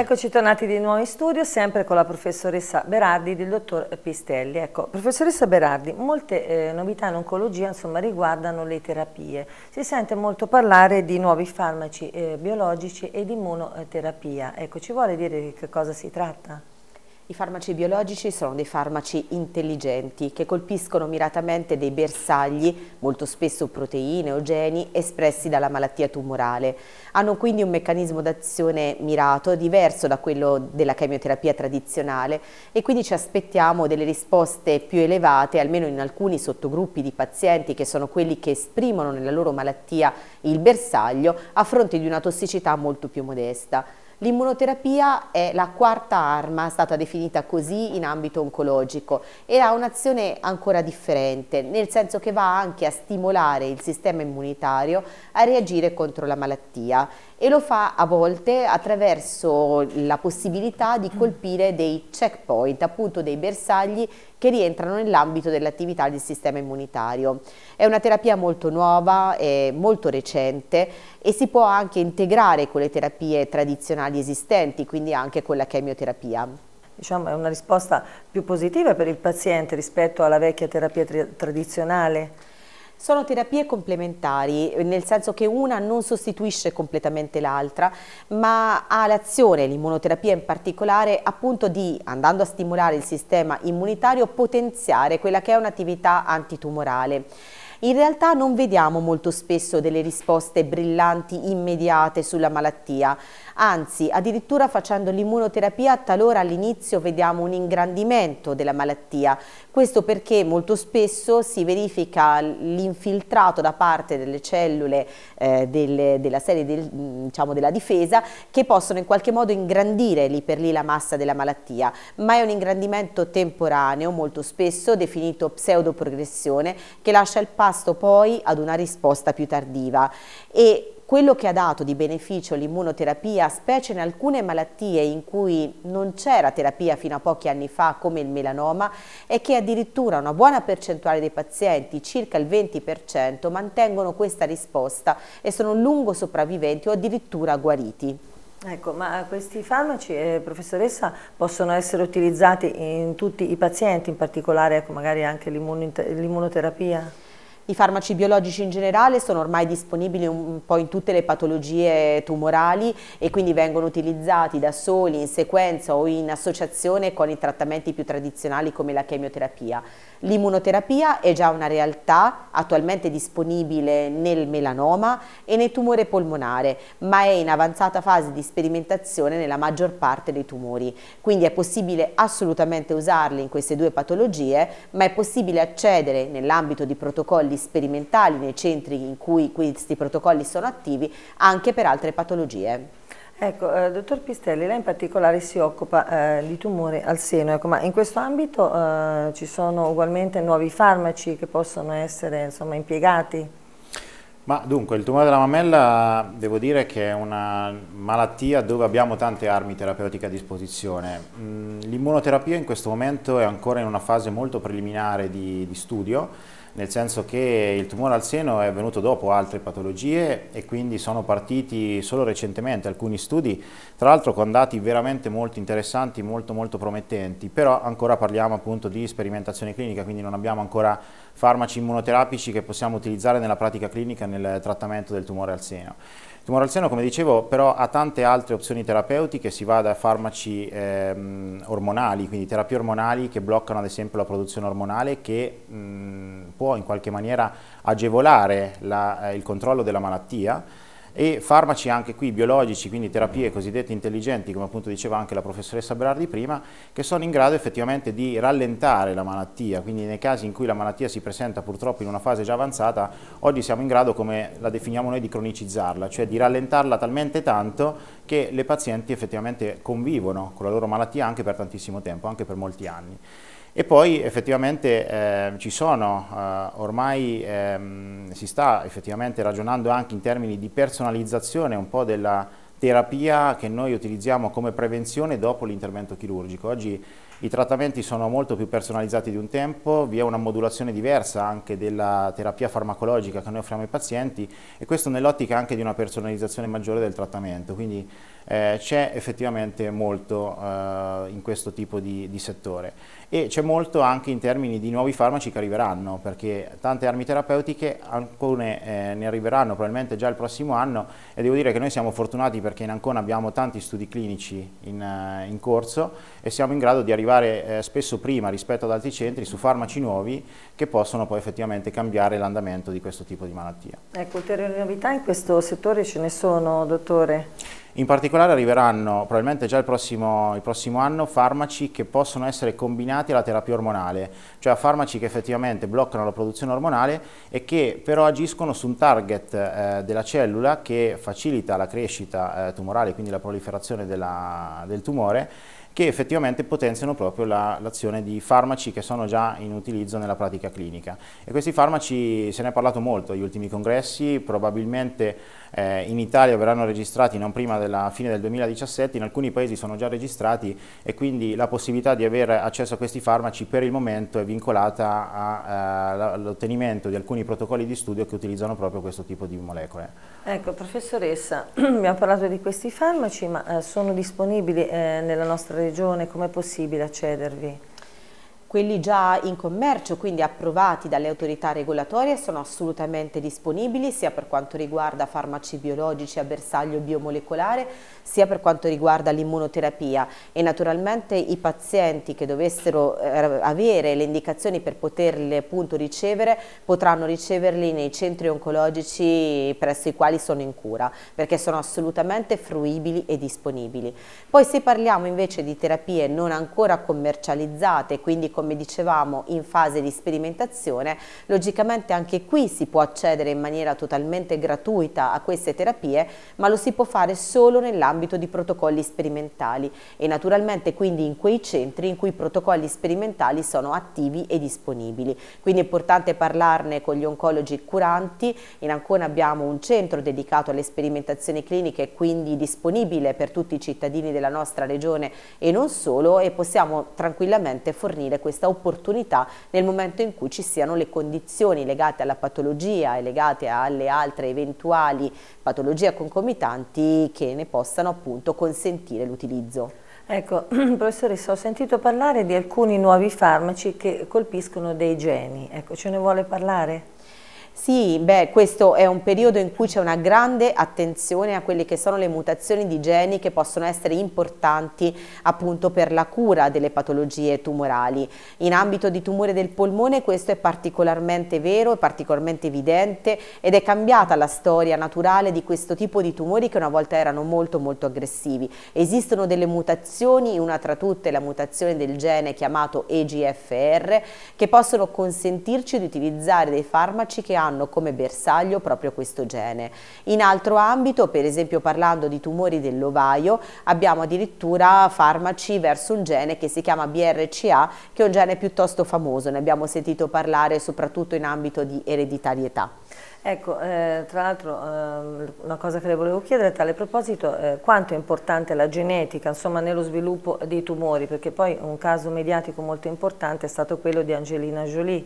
Eccoci tornati di nuovo in studio, sempre con la professoressa Berardi del dottor Pistelli. Ecco, professoressa Berardi, molte eh, novità in oncologia insomma, riguardano le terapie. Si sente molto parlare di nuovi farmaci eh, biologici e di immunoterapia. Ecco, ci vuole dire di che cosa si tratta? I farmaci biologici sono dei farmaci intelligenti che colpiscono miratamente dei bersagli, molto spesso proteine o geni, espressi dalla malattia tumorale. Hanno quindi un meccanismo d'azione mirato diverso da quello della chemioterapia tradizionale e quindi ci aspettiamo delle risposte più elevate, almeno in alcuni sottogruppi di pazienti che sono quelli che esprimono nella loro malattia il bersaglio, a fronte di una tossicità molto più modesta. L'immunoterapia è la quarta arma, stata definita così in ambito oncologico e ha un'azione ancora differente, nel senso che va anche a stimolare il sistema immunitario a reagire contro la malattia e lo fa a volte attraverso la possibilità di mm. colpire dei checkpoint, appunto dei bersagli che rientrano nell'ambito dell'attività del sistema immunitario. È una terapia molto nuova, molto recente e si può anche integrare con le terapie tradizionali esistenti, quindi anche con la chemioterapia diciamo, è una risposta più positiva per il paziente rispetto alla vecchia terapia tradizionale? Sono terapie complementari, nel senso che una non sostituisce completamente l'altra, ma ha l'azione, l'immunoterapia in particolare, appunto di, andando a stimolare il sistema immunitario, potenziare quella che è un'attività antitumorale in realtà non vediamo molto spesso delle risposte brillanti immediate sulla malattia, anzi addirittura facendo l'immunoterapia talora all'inizio vediamo un ingrandimento della malattia, questo perché molto spesso si verifica l'infiltrato da parte delle cellule eh, delle, della serie del, diciamo, della difesa che possono in qualche modo ingrandire lì per lì la massa della malattia, ma è un ingrandimento temporaneo molto spesso definito pseudoprogressione che lascia il paziente contrasto poi ad una risposta più tardiva e quello che ha dato di beneficio l'immunoterapia, specie in alcune malattie in cui non c'era terapia fino a pochi anni fa come il melanoma, è che addirittura una buona percentuale dei pazienti, circa il 20%, mantengono questa risposta e sono lungo sopravviventi o addirittura guariti. Ecco, ma questi farmaci, eh, professoressa, possono essere utilizzati in tutti i pazienti, in particolare ecco, magari anche l'immunoterapia? I farmaci biologici in generale sono ormai disponibili un po' in tutte le patologie tumorali e quindi vengono utilizzati da soli, in sequenza o in associazione con i trattamenti più tradizionali come la chemioterapia. L'immunoterapia è già una realtà attualmente disponibile nel melanoma e nel tumore polmonare, ma è in avanzata fase di sperimentazione nella maggior parte dei tumori. Quindi è possibile assolutamente usarli in queste due patologie, ma è possibile accedere nell'ambito di protocolli sperimentali nei centri in cui questi protocolli sono attivi anche per altre patologie. Ecco, eh, dottor Pistelli, lei in particolare si occupa eh, di tumore al seno, ecco, ma in questo ambito eh, ci sono ugualmente nuovi farmaci che possono essere insomma, impiegati? Ma dunque, il tumore della mammella devo dire che è una malattia dove abbiamo tante armi terapeutiche a disposizione. Mm, l'immunoterapia in questo momento è ancora in una fase molto preliminare di, di studio, nel senso che il tumore al seno è venuto dopo altre patologie e quindi sono partiti solo recentemente alcuni studi, tra l'altro con dati veramente molto interessanti, molto molto promettenti, però ancora parliamo appunto di sperimentazione clinica, quindi non abbiamo ancora farmaci immunoterapici che possiamo utilizzare nella pratica clinica nel trattamento del tumore al seno tumore al seno, come dicevo, però ha tante altre opzioni terapeutiche, si va da farmaci ehm, ormonali, quindi terapie ormonali che bloccano ad esempio la produzione ormonale, che mh, può in qualche maniera agevolare la, eh, il controllo della malattia, e farmaci anche qui biologici, quindi terapie cosiddette intelligenti, come appunto diceva anche la professoressa Berardi prima, che sono in grado effettivamente di rallentare la malattia, quindi nei casi in cui la malattia si presenta purtroppo in una fase già avanzata, oggi siamo in grado, come la definiamo noi, di cronicizzarla, cioè di rallentarla talmente tanto che le pazienti effettivamente convivono con la loro malattia anche per tantissimo tempo, anche per molti anni. E poi effettivamente eh, ci sono, eh, ormai ehm, si sta effettivamente ragionando anche in termini di personalizzazione un po' della terapia che noi utilizziamo come prevenzione dopo l'intervento chirurgico. Oggi i trattamenti sono molto più personalizzati di un tempo, vi è una modulazione diversa anche della terapia farmacologica che noi offriamo ai pazienti e questo nell'ottica anche di una personalizzazione maggiore del trattamento, quindi eh, c'è effettivamente molto eh, in questo tipo di, di settore e c'è molto anche in termini di nuovi farmaci che arriveranno, perché tante armi terapeutiche, alcune eh, ne arriveranno probabilmente già il prossimo anno e devo dire che noi siamo fortunati perché in Ancona abbiamo tanti studi clinici in, eh, in corso e siamo in grado di arrivare eh, spesso prima rispetto ad altri centri su farmaci nuovi che possono poi effettivamente cambiare l'andamento di questo tipo di malattia. Ecco, ulteriori novità in questo settore ce ne sono, dottore? In particolare arriveranno probabilmente già il prossimo, il prossimo anno farmaci che possono essere combinati alla terapia ormonale, cioè farmaci che effettivamente bloccano la produzione ormonale e che però agiscono su un target eh, della cellula che facilita la crescita eh, tumorale, quindi la proliferazione della, del tumore, che effettivamente potenziano proprio l'azione la, di farmaci che sono già in utilizzo nella pratica clinica. E questi farmaci se ne è parlato molto agli ultimi congressi, probabilmente eh, in Italia verranno registrati non prima della fine del 2017, in alcuni paesi sono già registrati e quindi la possibilità di avere accesso a questi farmaci per il momento è vincolata eh, all'ottenimento di alcuni protocolli di studio che utilizzano proprio questo tipo di molecole. Ecco, professoressa, abbiamo parlato di questi farmaci, ma eh, sono disponibili eh, nella nostra regione, com'è possibile accedervi? Quelli già in commercio, quindi approvati dalle autorità regolatorie, sono assolutamente disponibili sia per quanto riguarda farmaci biologici a bersaglio biomolecolare, sia per quanto riguarda l'immunoterapia e naturalmente i pazienti che dovessero eh, avere le indicazioni per poterle appunto ricevere potranno riceverli nei centri oncologici presso i quali sono in cura, perché sono assolutamente fruibili e disponibili. Poi se parliamo invece di terapie non ancora commercializzate, quindi come dicevamo in fase di sperimentazione, logicamente anche qui si può accedere in maniera totalmente gratuita a queste terapie, ma lo si può fare solo nell'ambito di protocolli sperimentali e naturalmente quindi in quei centri in cui i protocolli sperimentali sono attivi e disponibili. Quindi è importante parlarne con gli oncologi curanti, in Ancona abbiamo un centro dedicato alle sperimentazioni cliniche quindi disponibile per tutti i cittadini della nostra regione e non solo e possiamo tranquillamente fornire questo questa opportunità nel momento in cui ci siano le condizioni legate alla patologia e legate alle altre eventuali patologie concomitanti che ne possano appunto consentire l'utilizzo. Ecco, professoressa, ho sentito parlare di alcuni nuovi farmaci che colpiscono dei geni, ecco, ce ne vuole parlare? Sì, beh, questo è un periodo in cui c'è una grande attenzione a quelle che sono le mutazioni di geni che possono essere importanti appunto per la cura delle patologie tumorali. In ambito di tumore del polmone questo è particolarmente vero, è particolarmente evidente ed è cambiata la storia naturale di questo tipo di tumori che una volta erano molto molto aggressivi. Esistono delle mutazioni, una tra tutte la mutazione del gene chiamato EGFR, che possono consentirci di utilizzare dei farmaci che hanno hanno come bersaglio proprio questo gene. In altro ambito, per esempio parlando di tumori dell'ovaio, abbiamo addirittura farmaci verso un gene che si chiama BRCA, che è un gene piuttosto famoso, ne abbiamo sentito parlare soprattutto in ambito di ereditarietà. Ecco, eh, tra l'altro eh, una cosa che le volevo chiedere a tale proposito, eh, quanto è importante la genetica insomma, nello sviluppo dei tumori, perché poi un caso mediatico molto importante è stato quello di Angelina Jolie,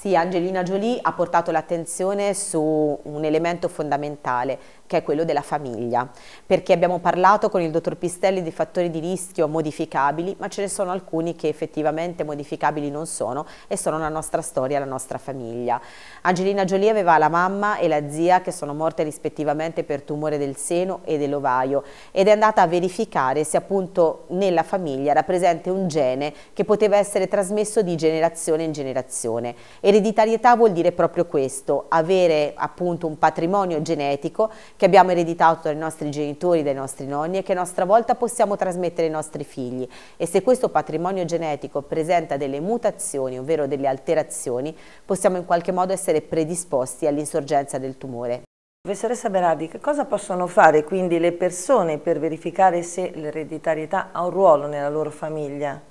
sì, Angelina Jolie ha portato l'attenzione su un elemento fondamentale, che è quello della famiglia, perché abbiamo parlato con il dottor Pistelli di fattori di rischio modificabili, ma ce ne sono alcuni che effettivamente modificabili non sono e sono la nostra storia, la nostra famiglia. Angelina Jolie aveva la mamma e la zia che sono morte rispettivamente per tumore del seno e dell'ovaio ed è andata a verificare se appunto nella famiglia era presente un gene che poteva essere trasmesso di generazione in generazione. Ereditarietà vuol dire proprio questo, avere appunto un patrimonio genetico che abbiamo ereditato dai nostri genitori, dai nostri nonni e che a nostra volta possiamo trasmettere ai nostri figli e se questo patrimonio genetico presenta delle mutazioni, ovvero delle alterazioni, possiamo in qualche modo essere predisposti all'insorgenza del tumore. Professoressa Berardi, che cosa possono fare quindi le persone per verificare se l'ereditarietà ha un ruolo nella loro famiglia?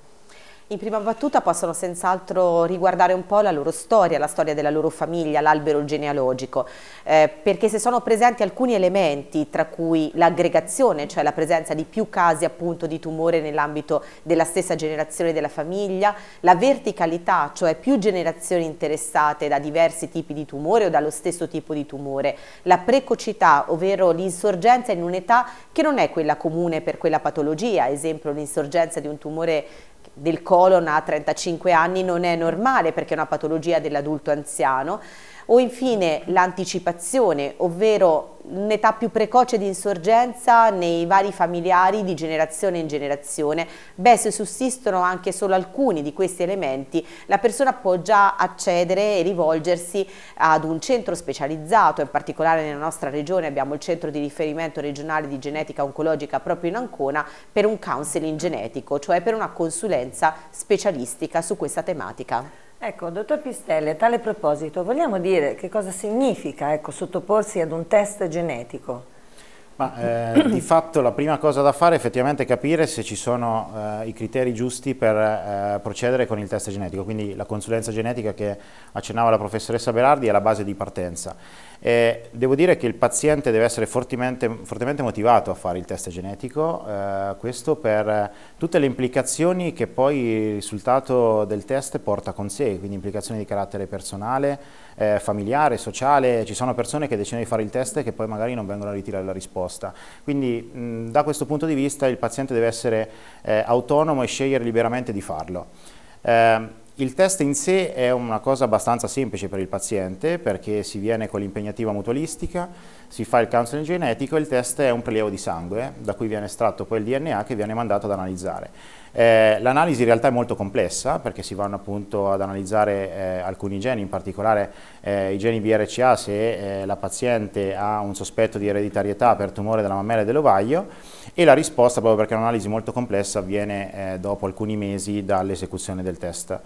In prima battuta possono senz'altro riguardare un po' la loro storia, la storia della loro famiglia, l'albero genealogico, eh, perché se sono presenti alcuni elementi, tra cui l'aggregazione, cioè la presenza di più casi appunto di tumore nell'ambito della stessa generazione della famiglia, la verticalità, cioè più generazioni interessate da diversi tipi di tumore o dallo stesso tipo di tumore, la precocità, ovvero l'insorgenza in un'età che non è quella comune per quella patologia, ad esempio l'insorgenza di un tumore del colon a 35 anni non è normale perché è una patologia dell'adulto anziano, o infine l'anticipazione, ovvero un'età più precoce di insorgenza nei vari familiari di generazione in generazione. Beh, se sussistono anche solo alcuni di questi elementi, la persona può già accedere e rivolgersi ad un centro specializzato, in particolare nella nostra regione abbiamo il centro di riferimento regionale di genetica oncologica proprio in Ancona per un counseling genetico, cioè per una consulenza specialistica su questa tematica. Ecco, dottor Pistelle, a tale proposito, vogliamo dire che cosa significa ecco, sottoporsi ad un test genetico? Ma, eh, di fatto la prima cosa da fare è effettivamente capire se ci sono eh, i criteri giusti per eh, procedere con il test genetico, quindi la consulenza genetica che accennava la professoressa Berardi è la base di partenza. Eh, devo dire che il paziente deve essere fortemente, fortemente motivato a fare il test genetico, eh, questo per tutte le implicazioni che poi il risultato del test porta con sé, quindi implicazioni di carattere personale, eh, familiare, sociale, ci sono persone che decidono di fare il test e che poi magari non vengono a ritirare la risposta. Quindi mh, da questo punto di vista il paziente deve essere eh, autonomo e scegliere liberamente di farlo. Ehm, il test in sé è una cosa abbastanza semplice per il paziente perché si viene con l'impegnativa mutualistica, si fa il counseling genetico e il test è un prelievo di sangue da cui viene estratto poi il DNA che viene mandato ad analizzare. Eh, L'analisi in realtà è molto complessa perché si vanno appunto ad analizzare eh, alcuni geni, in particolare eh, i geni BRCA se eh, la paziente ha un sospetto di ereditarietà per tumore della mammella e dell'ovaio e la risposta proprio perché è un'analisi molto complessa avviene eh, dopo alcuni mesi dall'esecuzione del test.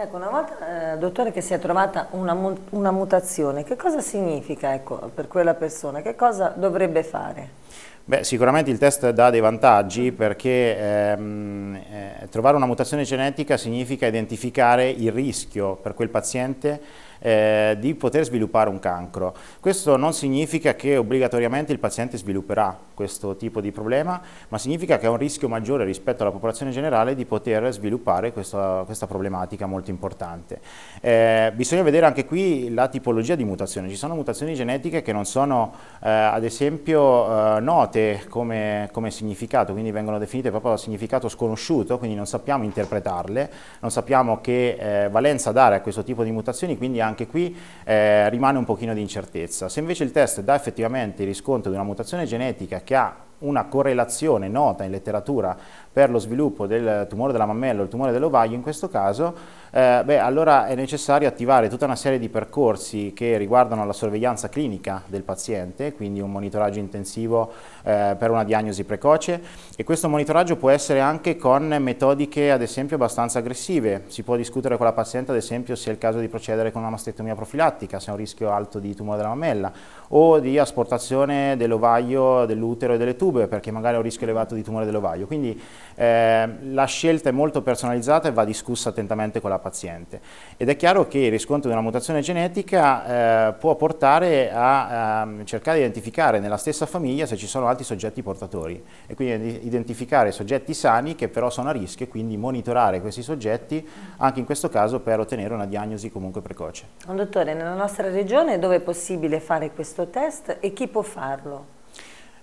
Ecco, una volta, eh, dottore, che si è trovata una, una mutazione, che cosa significa ecco, per quella persona? Che cosa dovrebbe fare? Beh, sicuramente il test dà dei vantaggi mm. perché ehm, eh, trovare una mutazione genetica significa identificare il rischio per quel paziente eh, di poter sviluppare un cancro. Questo non significa che obbligatoriamente il paziente svilupperà questo tipo di problema, ma significa che è un rischio maggiore rispetto alla popolazione generale di poter sviluppare questa, questa problematica molto importante. Eh, bisogna vedere anche qui la tipologia di mutazione. Ci sono mutazioni genetiche che non sono eh, ad esempio eh, note come, come significato, quindi vengono definite proprio da significato sconosciuto, quindi non sappiamo interpretarle, non sappiamo che eh, valenza dare a questo tipo di mutazioni, quindi anche qui eh, rimane un pochino di incertezza. Se invece il test dà effettivamente il riscontro di una mutazione genetica che ha una correlazione nota in letteratura per lo sviluppo del tumore della mammella o il tumore dell'ovaio in questo caso, eh, beh, allora è necessario attivare tutta una serie di percorsi che riguardano la sorveglianza clinica del paziente, quindi un monitoraggio intensivo eh, per una diagnosi precoce e questo monitoraggio può essere anche con metodiche ad esempio abbastanza aggressive. Si può discutere con la paziente ad esempio se è il caso di procedere con una mastectomia profilattica, se è un rischio alto di tumore della mammella o di asportazione dell'ovaio, dell'utero e delle tube perché magari è un rischio elevato di tumore dell'ovaio. Quindi eh, la scelta è molto personalizzata e va discussa attentamente con la paziente ed è chiaro che il riscontro di una mutazione genetica eh, può portare a, a ehm, cercare di identificare nella stessa famiglia se ci sono altri soggetti portatori e quindi identificare soggetti sani che però sono a rischio e quindi monitorare questi soggetti anche in questo caso per ottenere una diagnosi comunque precoce. Dottore, nella nostra regione dove è possibile fare questo test e chi può farlo?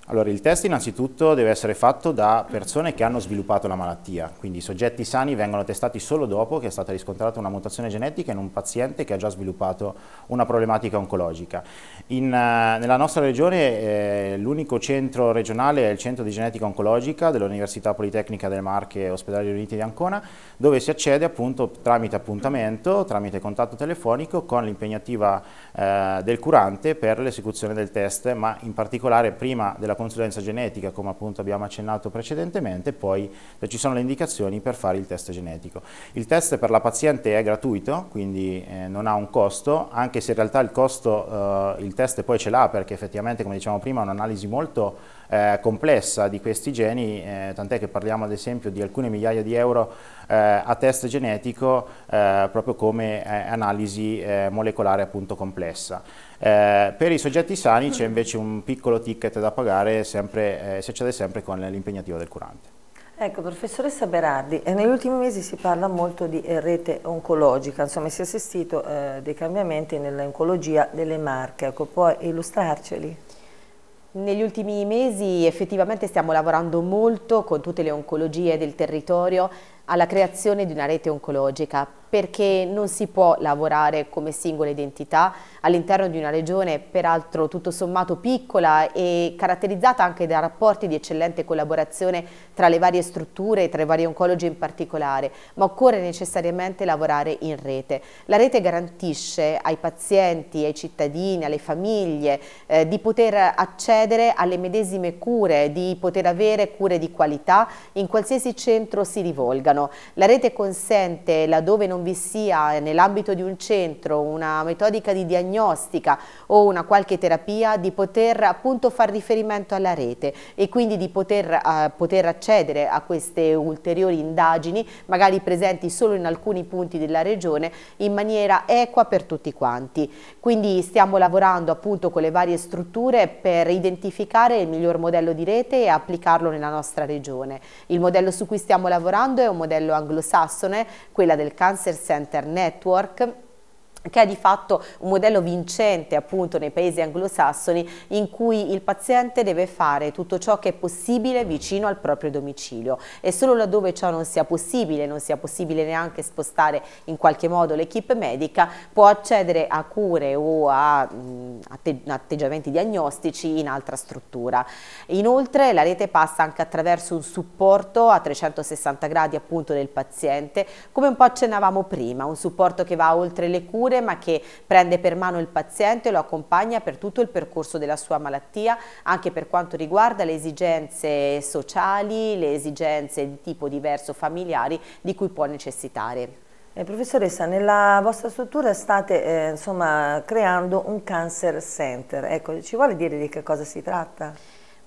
Allora, il test innanzitutto deve essere fatto da persone che hanno sviluppato la malattia, quindi i soggetti sani vengono testati solo dopo che è stata riscontrata una mutazione genetica in un paziente che ha già sviluppato una problematica oncologica. In, eh, nella nostra regione eh, l'unico centro regionale è il centro di genetica oncologica dell'Università Politecnica delle Marche Ospedali Uniti di Ancona, dove si accede appunto tramite appuntamento, tramite contatto telefonico con l'impegnativa eh, del curante per l'esecuzione del test, ma in particolare prima della la consulenza genetica come appunto abbiamo accennato precedentemente e poi eh, ci sono le indicazioni per fare il test genetico. Il test per la paziente è gratuito, quindi eh, non ha un costo, anche se in realtà il costo eh, il test poi ce l'ha perché effettivamente come diciamo prima è un'analisi molto eh, complessa di questi geni, eh, tant'è che parliamo ad esempio di alcune migliaia di euro eh, a test genetico eh, proprio come eh, analisi eh, molecolare appunto complessa. per i soggetti sani c'è invece un piccolo ticket da pagare, sempre, si accede sempre con l'impegnativo del curante. Ecco, professoressa Berardi, negli ultimi mesi si parla molto di rete oncologica, insomma si è assistito eh, dei cambiamenti nell'oncologia delle marche, ecco, può illustrarceli? Negli ultimi mesi effettivamente stiamo lavorando molto con tutte le oncologie del territorio alla creazione di una rete oncologica perché non si può lavorare come singola identità all'interno di una regione peraltro tutto sommato piccola e caratterizzata anche da rapporti di eccellente collaborazione tra le varie strutture, tra i vari oncologi in particolare, ma occorre necessariamente lavorare in rete. La rete garantisce ai pazienti, ai cittadini, alle famiglie eh, di poter accedere alle medesime cure, di poter avere cure di qualità in qualsiasi centro si rivolgano. La rete consente, laddove non non vi sia eh, nell'ambito di un centro una metodica di diagnostica o una qualche terapia di poter appunto far riferimento alla rete e quindi di poter, eh, poter accedere a queste ulteriori indagini magari presenti solo in alcuni punti della regione in maniera equa per tutti quanti. Quindi stiamo lavorando appunto con le varie strutture per identificare il miglior modello di rete e applicarlo nella nostra regione. Il modello su cui stiamo lavorando è un modello anglosassone, quella del cancer Center Network che è di fatto un modello vincente appunto nei paesi anglosassoni in cui il paziente deve fare tutto ciò che è possibile vicino al proprio domicilio e solo laddove ciò non sia possibile, non sia possibile neanche spostare in qualche modo l'equipe medica, può accedere a cure o a mh, mm, atteggiamenti diagnostici in altra struttura. Inoltre la rete passa anche attraverso un supporto a 360 gradi appunto del paziente, come un po' accennavamo prima, un supporto che va oltre le cure ore ma che prende per mano il paziente e lo accompagna per tutto il percorso della sua malattia anche per quanto riguarda le esigenze sociali, le esigenze di tipo diverso familiari di cui può necessitare. Eh, professoressa, nella vostra struttura state eh, insomma, creando un cancer center, ecco, ci vuole dire di che cosa si tratta?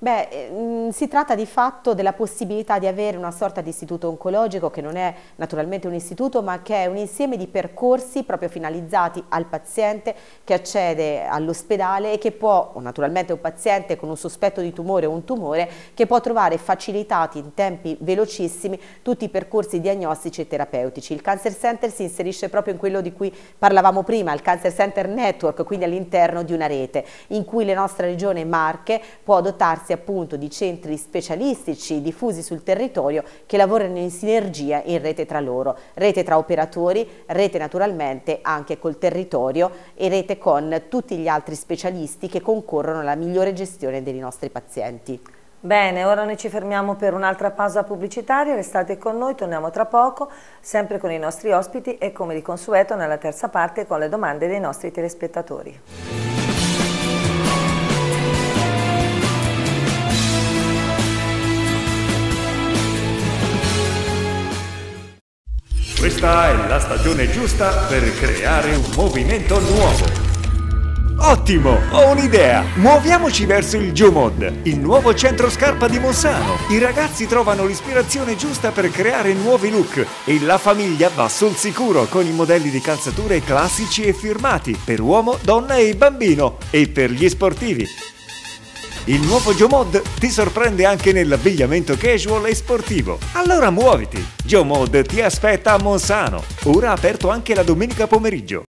Beh, ehm, si tratta di fatto della possibilità di avere una sorta di istituto oncologico che non è naturalmente un istituto ma che è un insieme di percorsi proprio finalizzati al paziente che accede all'ospedale e che può, naturalmente un paziente con un sospetto di tumore o un tumore, che può trovare facilitati in tempi velocissimi tutti i percorsi diagnostici e terapeutici. Il Cancer Center si inserisce proprio in quello di cui parlavamo prima, il Cancer Center Network, quindi all'interno di una rete in cui la nostra regione Marche può adottarsi grazie appunto di centri specialistici diffusi sul territorio che lavorano in sinergia in rete tra loro, rete tra operatori, rete naturalmente anche col territorio e rete con tutti gli altri specialisti che concorrono alla migliore gestione dei nostri pazienti. Bene, ora noi ci fermiamo per un'altra pausa pubblicitaria, restate con noi, torniamo tra poco, sempre con i nostri ospiti e come di consueto nella terza parte con le domande dei nostri telespettatori. Questa è la stagione giusta per creare un movimento nuovo. Ottimo, ho un'idea! Muoviamoci verso il Geomod, il nuovo centro scarpa di Monsano. I ragazzi trovano l'ispirazione giusta per creare nuovi look e la famiglia va sul sicuro con i modelli di calzature classici e firmati per uomo, donna e bambino e per gli sportivi. Il nuovo Geomod ti sorprende anche nell'abbigliamento casual e sportivo. Allora muoviti! Geomod ti aspetta a Monsano, ora aperto anche la domenica pomeriggio.